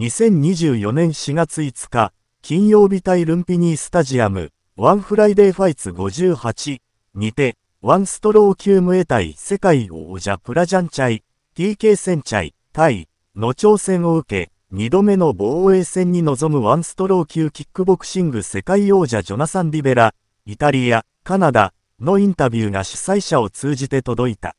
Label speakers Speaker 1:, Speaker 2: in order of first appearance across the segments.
Speaker 1: 2024年4月5日、金曜日対ルンピニースタジアム、ワンフライデーファイツ58にて、ワンストロー級無エ対世界王者プラジャンチャイ、TK 戦チャイ、対の挑戦を受け、2度目の防衛戦に臨むワンストロー級キックボクシング世界王者ジョナサン・リベラ、イタリア、カナダのインタビューが主催者を通じて届いた。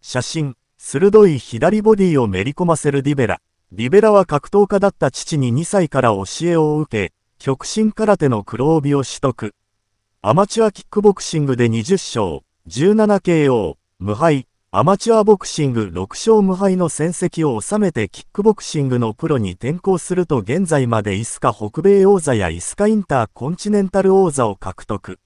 Speaker 1: 写真、鋭い左ボディをめり込ませるリベラ。リベラは格闘家だった父に2歳から教えを受け、極真空手の黒帯を取得。アマチュアキックボクシングで20勝、17KO、無敗、アマチュアボクシング6勝無敗の戦績を収めてキックボクシングのプロに転向すると現在までイスカ北米王座やイスカインターコンチネンタル王座を獲得。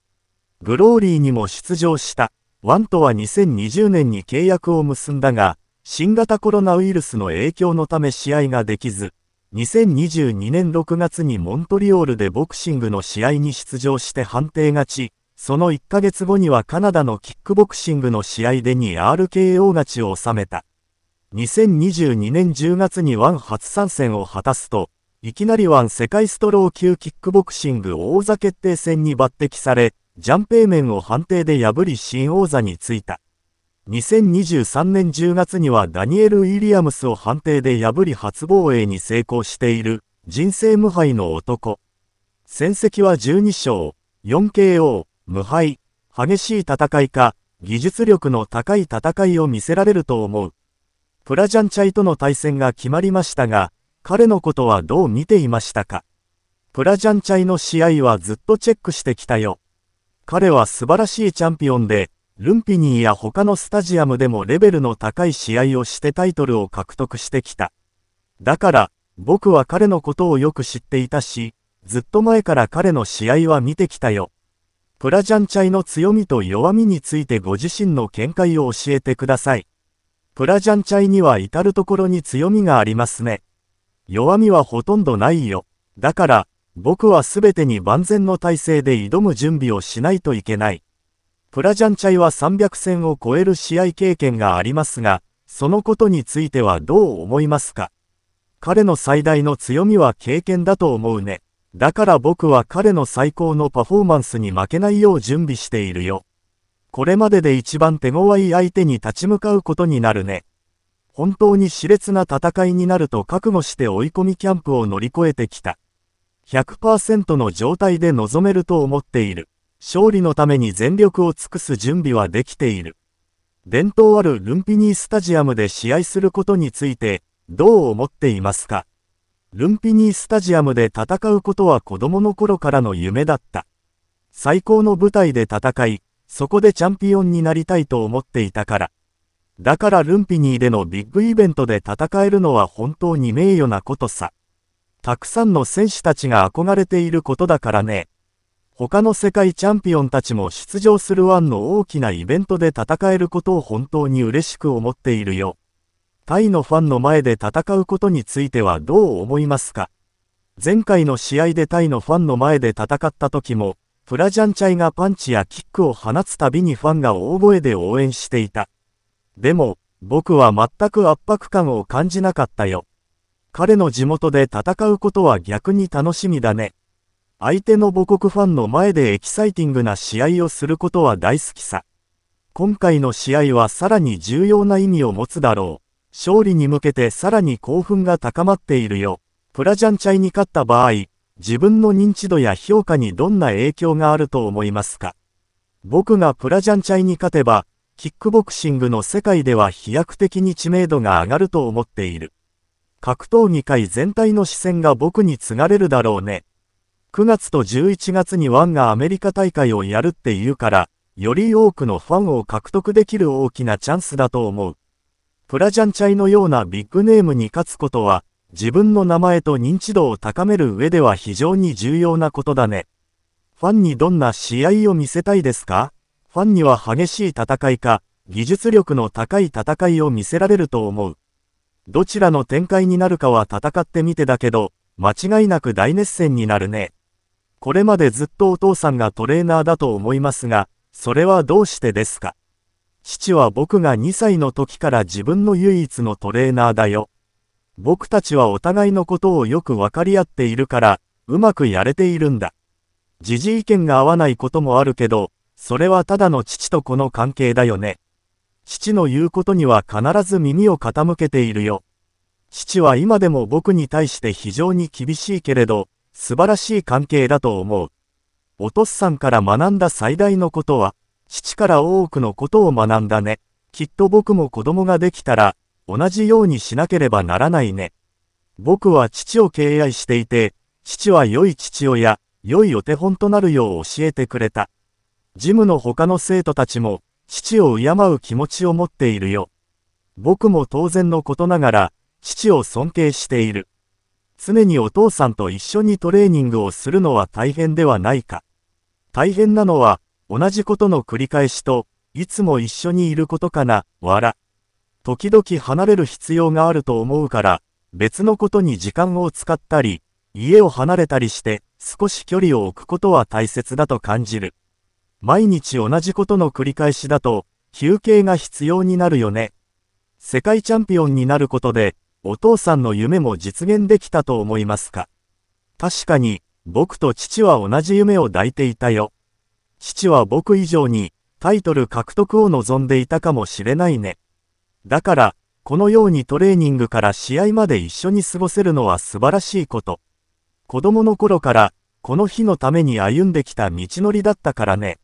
Speaker 1: グローリーにも出場した。ワンとは2020年に契約を結んだが、新型コロナウイルスの影響のため試合ができず、2022年6月にモントリオールでボクシングの試合に出場して判定勝ち、その1ヶ月後にはカナダのキックボクシングの試合で 2RKO 勝ちを収めた。2022年10月にワン初参戦を果たすと、いきなりワン世界ストロー級キックボクシング王座決定戦に抜擢され、ジャンペイメンを判定で破り新王座に就いた。2023年10月にはダニエル・ウィリアムスを判定で破り初防衛に成功している人生無敗の男。戦績は12勝、4KO、無敗、激しい戦いか、技術力の高い戦いを見せられると思う。プラジャンチャイとの対戦が決まりましたが、彼のことはどう見ていましたかプラジャンチャイの試合はずっとチェックしてきたよ。彼は素晴らしいチャンピオンで、ルンピニーや他のスタジアムでもレベルの高い試合をしてタイトルを獲得してきた。だから、僕は彼のことをよく知っていたし、ずっと前から彼の試合は見てきたよ。プラジャンチャイの強みと弱みについてご自身の見解を教えてください。プラジャンチャイには至るところに強みがありますね。弱みはほとんどないよ。だから、僕はすべてに万全の体制で挑む準備をしないといけない。プラジャンチャイは300戦を超える試合経験がありますが、そのことについてはどう思いますか彼の最大の強みは経験だと思うね。だから僕は彼の最高のパフォーマンスに負けないよう準備しているよ。これまでで一番手強い相手に立ち向かうことになるね。本当に熾烈な戦いになると覚悟して追い込みキャンプを乗り越えてきた。100%の状態で臨めると思っている。勝利のために全力を尽くす準備はできている。伝統あるルンピニースタジアムで試合することについて、どう思っていますかルンピニースタジアムで戦うことは子供の頃からの夢だった。最高の舞台で戦い、そこでチャンピオンになりたいと思っていたから。だからルンピニーでのビッグイベントで戦えるのは本当に名誉なことさ。たくさんの選手たちが憧れていることだからね。他の世界チャンピオンたちも出場するワンの大きなイベントで戦えることを本当に嬉しく思っているよ。タイのファンの前で戦うことについてはどう思いますか前回の試合でタイのファンの前で戦った時も、プラジャンチャイがパンチやキックを放つたびにファンが大声で応援していた。でも、僕は全く圧迫感を感じなかったよ。彼の地元で戦うことは逆に楽しみだね。相手の母国ファンの前でエキサイティングな試合をすることは大好きさ。今回の試合はさらに重要な意味を持つだろう。勝利に向けてさらに興奮が高まっているよ。プラジャンチャイに勝った場合、自分の認知度や評価にどんな影響があると思いますか僕がプラジャンチャイに勝てば、キックボクシングの世界では飛躍的に知名度が上がると思っている。格闘技界全体の視線が僕に継がれるだろうね。9月と11月にワンがアメリカ大会をやるっていうから、より多くのファンを獲得できる大きなチャンスだと思う。プラジャンチャイのようなビッグネームに勝つことは、自分の名前と認知度を高める上では非常に重要なことだね。ファンにどんな試合を見せたいですかファンには激しい戦いか、技術力の高い戦いを見せられると思う。どちらの展開になるかは戦ってみてだけど、間違いなく大熱戦になるね。これまでずっとお父さんがトレーナーだと思いますが、それはどうしてですか父は僕が2歳の時から自分の唯一のトレーナーだよ。僕たちはお互いのことをよく分かり合っているから、うまくやれているんだ。時事意見が合わないこともあるけど、それはただの父と子の関係だよね。父の言うことには必ず耳を傾けているよ。父は今でも僕に対して非常に厳しいけれど、素晴らしい関係だと思う。おとっさんから学んだ最大のことは、父から多くのことを学んだね。きっと僕も子供ができたら、同じようにしなければならないね。僕は父を敬愛していて、父は良い父親、良いお手本となるよう教えてくれた。ジムの他の生徒たちも、父を敬う気持ちを持っているよ。僕も当然のことながら、父を尊敬している。常にお父さんと一緒にトレーニングをするのは大変ではないか。大変なのは、同じことの繰り返しと、いつも一緒にいることかな、わら。時々離れる必要があると思うから、別のことに時間を使ったり、家を離れたりして、少し距離を置くことは大切だと感じる。毎日同じことの繰り返しだと、休憩が必要になるよね。世界チャンピオンになることで、お父さんの夢も実現できたと思いますか確かに、僕と父は同じ夢を抱いていたよ。父は僕以上に、タイトル獲得を望んでいたかもしれないね。だから、このようにトレーニングから試合まで一緒に過ごせるのは素晴らしいこと。子供の頃から、この日のために歩んできた道のりだったからね。